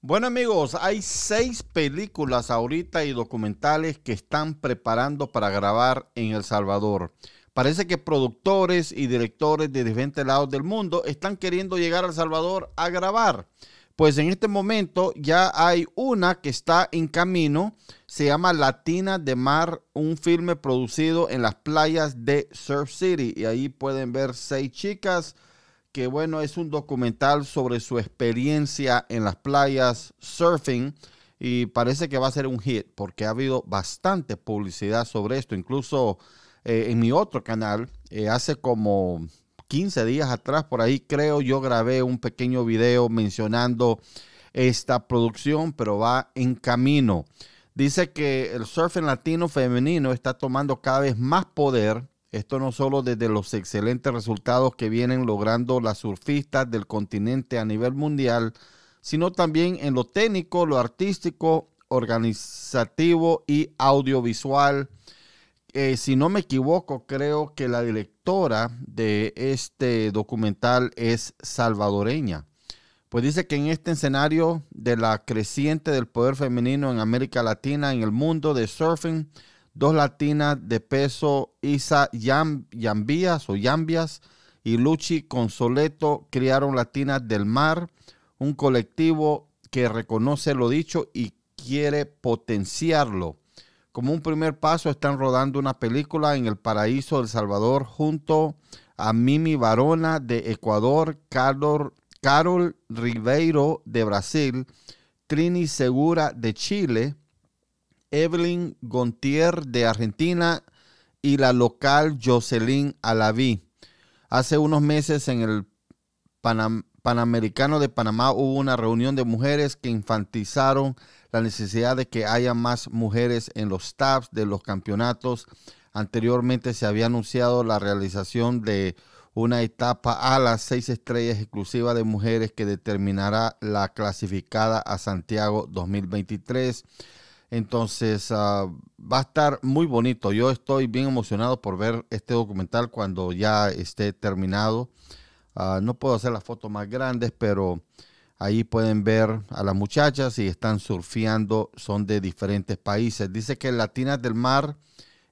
Bueno amigos, hay seis películas ahorita y documentales que están preparando para grabar en El Salvador. Parece que productores y directores de diferentes lados del mundo están queriendo llegar a El Salvador a grabar. Pues en este momento ya hay una que está en camino, se llama Latina de Mar, un filme producido en las playas de Surf City. Y ahí pueden ver seis chicas que bueno, es un documental sobre su experiencia en las playas surfing y parece que va a ser un hit porque ha habido bastante publicidad sobre esto. Incluso eh, en mi otro canal, eh, hace como 15 días atrás, por ahí creo, yo grabé un pequeño video mencionando esta producción, pero va en camino. Dice que el surfing latino femenino está tomando cada vez más poder esto no solo desde los excelentes resultados que vienen logrando las surfistas del continente a nivel mundial, sino también en lo técnico, lo artístico, organizativo y audiovisual. Eh, si no me equivoco, creo que la directora de este documental es salvadoreña. Pues dice que en este escenario de la creciente del poder femenino en América Latina, en el mundo de surfing, dos latinas de peso, Isa Yambias o Yambias y Luchi Consoleto criaron Latinas del Mar, un colectivo que reconoce lo dicho y quiere potenciarlo. Como un primer paso están rodando una película en el paraíso del Salvador junto a Mimi Varona de Ecuador, Carol Ribeiro de Brasil, Trini Segura de Chile, Evelyn Gontier de Argentina y la local Jocelyn Alaví. Hace unos meses en el Panamericano de Panamá hubo una reunión de mujeres que infantizaron la necesidad de que haya más mujeres en los tabs de los campeonatos. Anteriormente se había anunciado la realización de una etapa a las seis estrellas exclusiva de mujeres que determinará la clasificada a Santiago 2023. Entonces ah, va a estar muy bonito. Yo estoy bien emocionado por ver este documental cuando ya esté terminado. Ah, no puedo hacer las fotos más grandes, pero ahí pueden ver a las muchachas y están surfeando. Son de diferentes países. Dice que Latinas del Mar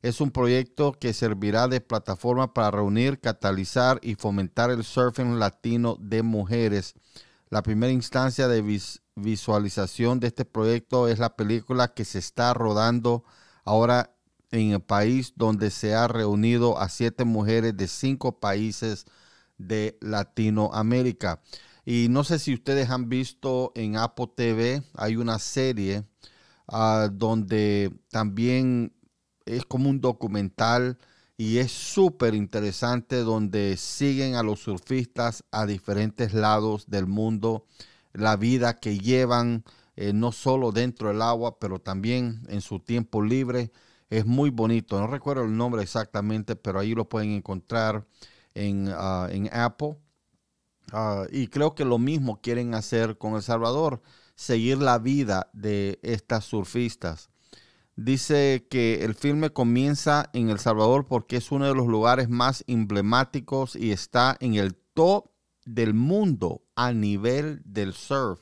es un proyecto que servirá de plataforma para reunir, catalizar y fomentar el surfing latino de mujeres. La primera instancia de, vis visualización de este proyecto es la película que se está rodando ahora en el país donde se ha reunido a siete mujeres de cinco países de Latinoamérica. Y no sé si ustedes han visto en Apple TV, hay una serie ah, donde también es como un documental y es súper interesante donde siguen a los surfistas a diferentes lados del mundo la vida que llevan, eh, no solo dentro del agua, pero también en su tiempo libre. Es muy bonito, no recuerdo el nombre exactamente, pero ahí lo pueden encontrar en, ah, Apple. Ah, y creo que lo mismo quieren hacer con El Salvador, seguir la vida de estas surfistas. Dice que el filme comienza en El Salvador porque es uno de los lugares más emblemáticos y está en el top del mundo a nivel del surf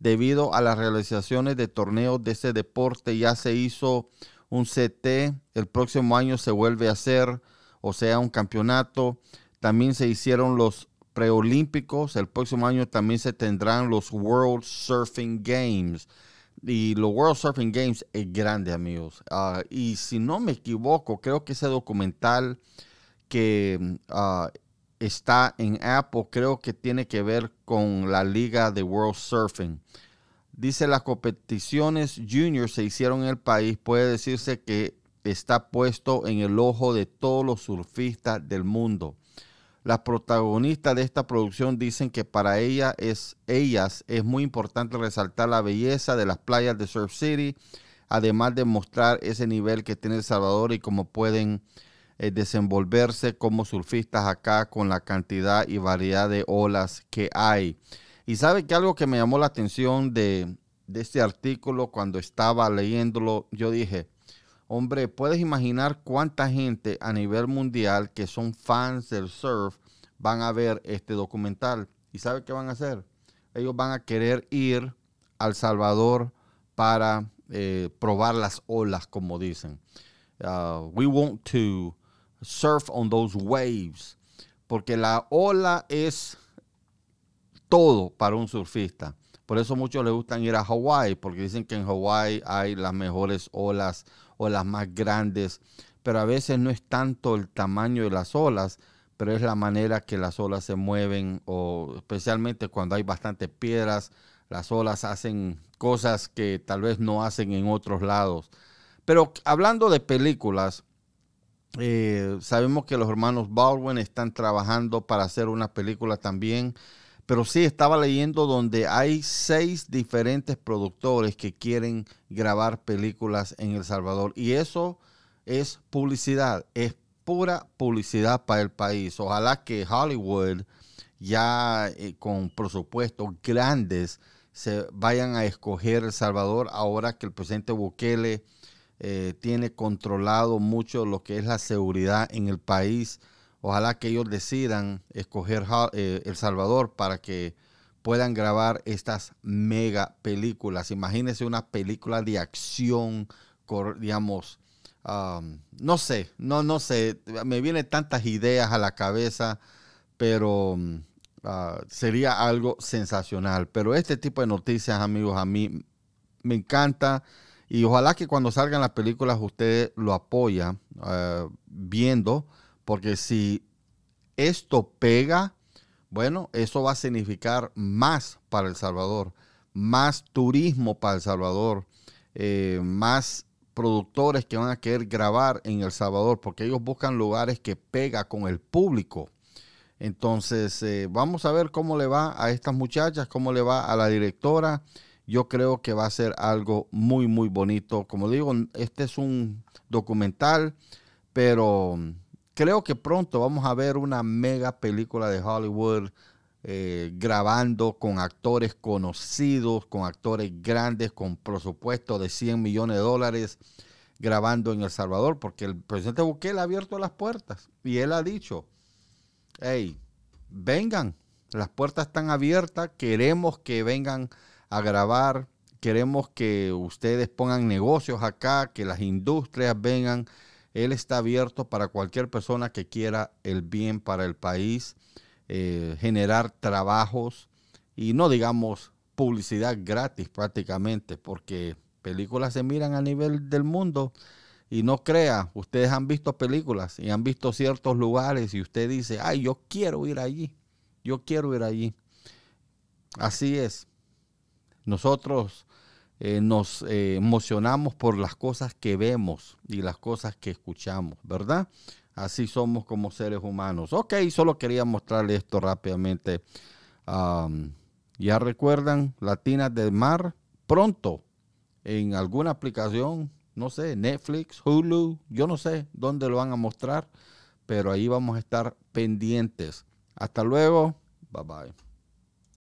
debido a las realizaciones de torneos de ese deporte. Ya se hizo un CT, el próximo año se vuelve a hacer, o sea, un campeonato. También se hicieron los preolímpicos, el próximo año también se tendrán los World Surfing Games. Y los World Surfing Games es grande, amigos. Ah, y si no me equivoco, creo que ese documental que ah, está en Apple creo que tiene que ver con la liga de World Surfing. Dice las competiciones junior se hicieron en el país, puede decirse que está puesto en el ojo de todos los surfistas del mundo. Las protagonistas de esta producción dicen que para ella es, ellas es muy importante resaltar la belleza de las playas de Surf City, además de mostrar ese nivel que tiene El Salvador y cómo pueden eh, desenvolverse como surfistas acá con la cantidad y variedad de olas que hay. Y sabe que algo que me llamó la atención de, este artículo cuando estaba leyéndolo, yo dije, hombre, puedes imaginar cuánta gente a nivel mundial que son fans del surf van a ver este documental. ¿Y sabe qué van a hacer? Ellos van a querer ir al Salvador para eh, probar las olas, como dicen. Ah, we want to surf on those waves, porque la ola es todo para un surfista. Por eso muchos le gustan ir a Hawái, porque dicen que en Hawái hay las mejores olas, o las más grandes, pero a veces no es tanto el tamaño de las olas, pero es la manera que las olas se mueven, o especialmente cuando hay bastantes piedras, las olas hacen cosas que tal vez no hacen en otros lados. Pero hablando de películas, eh, sabemos que los hermanos Baldwin están trabajando para hacer una película también, pero sí estaba leyendo donde hay seis diferentes productores que quieren grabar películas en El Salvador y eso es publicidad, es pura publicidad para el país. Ojalá que Hollywood ya eh, con presupuestos grandes se vayan a escoger El Salvador ahora que el presidente Bukele eh, tiene controlado mucho lo que es la seguridad en el país. Ojalá que ellos decidan escoger eh, El Salvador para que puedan grabar estas mega películas. Imagínense una película de acción, digamos, no sé, no, no sé, me vienen tantas ideas a la cabeza, pero mm, ah, sería algo sensacional. Pero este tipo de noticias, amigos, a mí me encanta. Y ojalá que cuando salgan las películas ustedes lo apoya eh, viendo, porque si esto pega, bueno, eso va a significar más para El Salvador, más turismo para El Salvador, eh, más productores que van a querer grabar en El Salvador, porque ellos buscan lugares que pega con el público. Entonces, eh, vamos a ver cómo le va a estas muchachas, cómo le va a la directora. Yo creo que va a ser algo muy, muy bonito. Como digo, este es un documental, pero mm, creo que pronto vamos a ver una mega película de Hollywood eh, grabando con actores conocidos, con actores grandes, con presupuesto de 100 millones de dólares, grabando en El Salvador, porque el presidente Bukele ha abierto las puertas y él ha dicho, hey, vengan, las puertas están abiertas, queremos que vengan a grabar, queremos que ustedes pongan negocios acá, que las industrias vengan. Él está abierto para cualquier persona que quiera el bien para el país, eh, generar trabajos y no digamos publicidad gratis prácticamente, porque películas se miran a nivel del mundo y no crea, ustedes han visto películas y han visto ciertos lugares y usted dice, ay, yo quiero ir allí, yo quiero ir allí. Así es, nosotros eh, nos eh, emocionamos por las cosas que vemos y las cosas que escuchamos, ¿verdad? Así somos como seres humanos. Ok, solo quería mostrarle esto rápidamente. ya recuerdan, Latinas del Mar, pronto en alguna aplicación, no sé, Netflix, Hulu, yo no sé dónde lo van a mostrar, pero ahí vamos a estar pendientes. Hasta luego, bye bye.